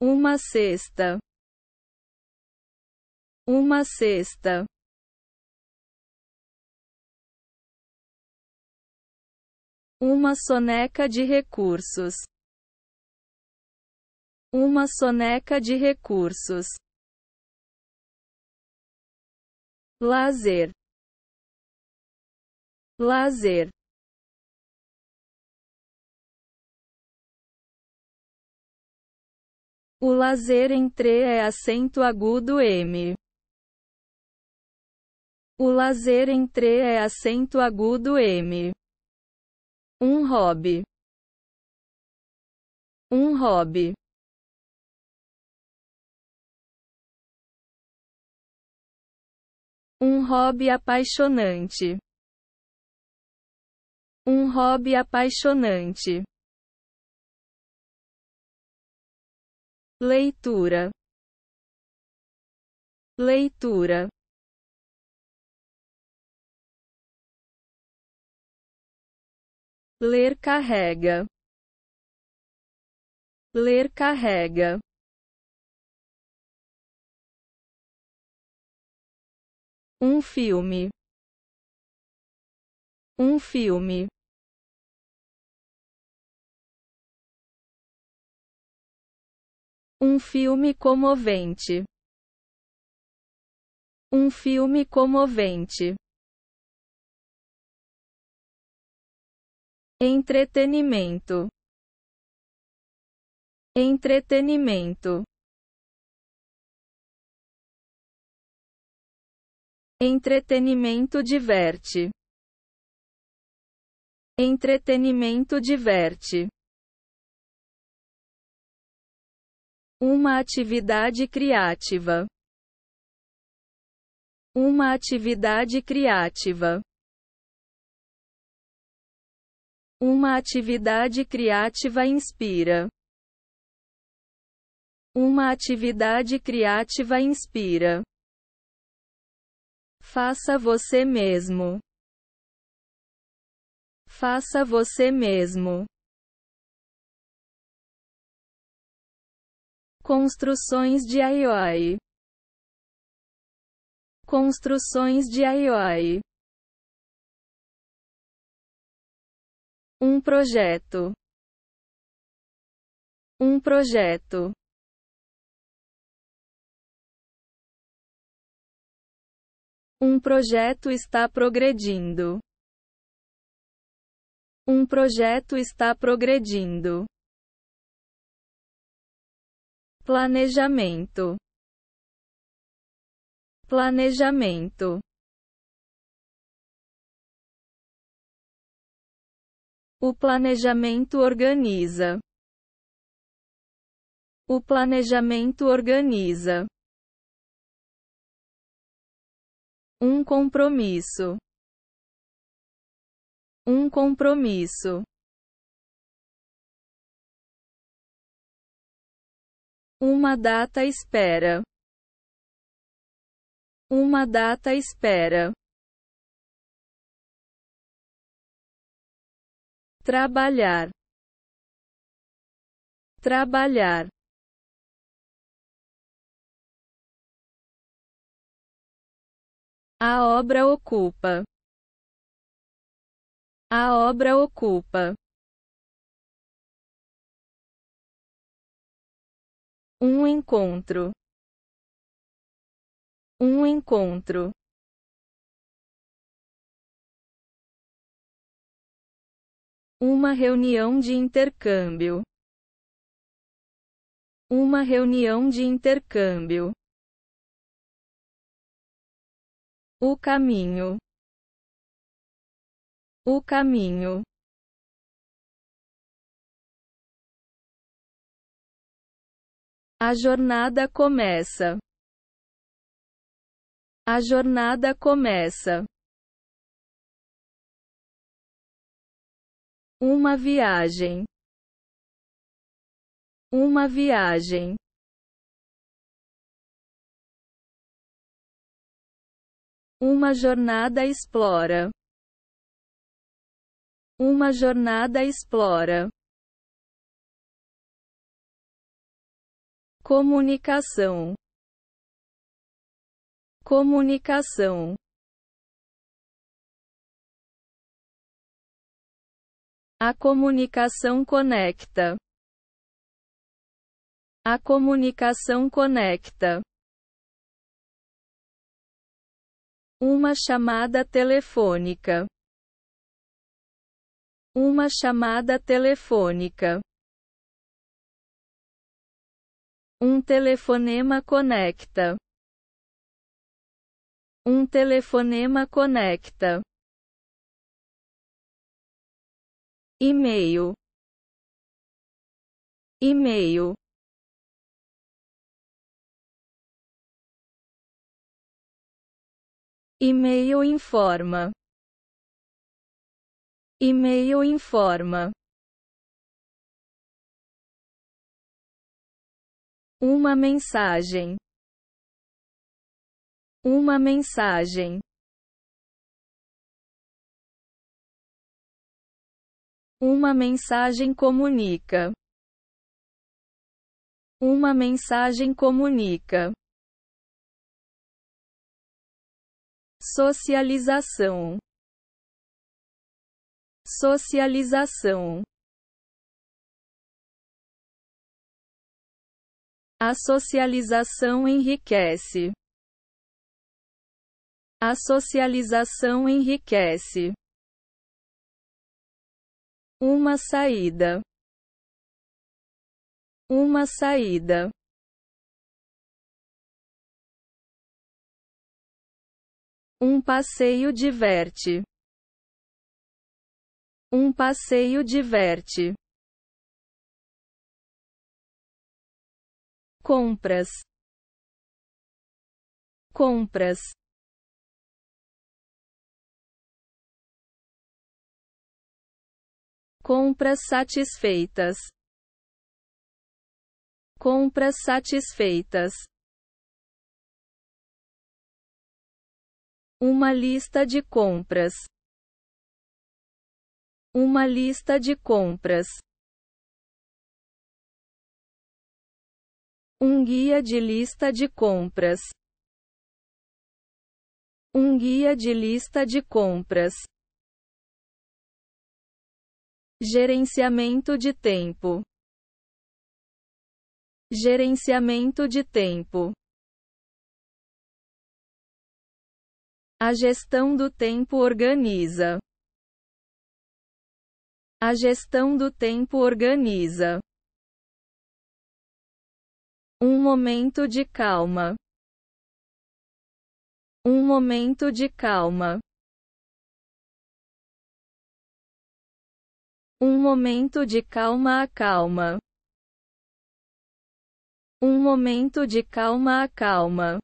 Uma cesta. Uma cesta. Uma soneca de recursos. Uma soneca de recursos. Lazer. Lazer. O lazer em é acento agudo M. O lazer em é acento agudo M. Um hobby. Um hobby. Um hobby apaixonante. Um hobby apaixonante. leitura, leitura. Ler carrega. Ler carrega. Um filme. Um filme. Um filme comovente. Um filme comovente. Entretenimento. Entretenimento. Entretenimento diverte. Entretenimento diverte. Uma atividade criativa. Uma atividade criativa. Uma atividade criativa inspira. Uma atividade criativa inspira. Faça você mesmo. Faça você mesmo. Construções de Aioi. Construções de Aioi. Um projeto. Um projeto. Um projeto está progredindo. Um projeto está progredindo planejamento, planejamento. O planejamento organiza. O planejamento organiza. Um compromisso. Um compromisso. Uma data espera. Uma data espera. Trabalhar. Trabalhar. A obra ocupa. A obra ocupa. Um encontro. Um encontro. Uma reunião de intercâmbio. Uma reunião de intercâmbio. O caminho. O caminho. A jornada começa. A jornada começa. Uma viagem. Uma viagem. Uma jornada explora. Uma jornada explora. comunicação, comunicação. A comunicação conecta. A comunicação conecta. Uma chamada telefônica. Uma chamada telefônica. Um telefonema conecta. Um telefonema conecta. E-mail. E-mail. E-mail informa. E-mail informa. Uma mensagem. Uma mensagem. Uma mensagem comunica. Uma mensagem comunica. Socialização. Socialização. A socialização enriquece. A socialização enriquece. Uma saída. Uma saída. Um passeio diverte. Um passeio diverte. compras, compras. Compras satisfeitas. Compras satisfeitas. Uma lista de compras. Uma lista de compras. Um guia de lista de compras. Um guia de lista de compras. Gerenciamento de tempo. Gerenciamento de tempo. A gestão do tempo organiza. A gestão do tempo organiza um momento de calma. Um momento de calma. Um momento de calma a calma. Um momento de calma a calma.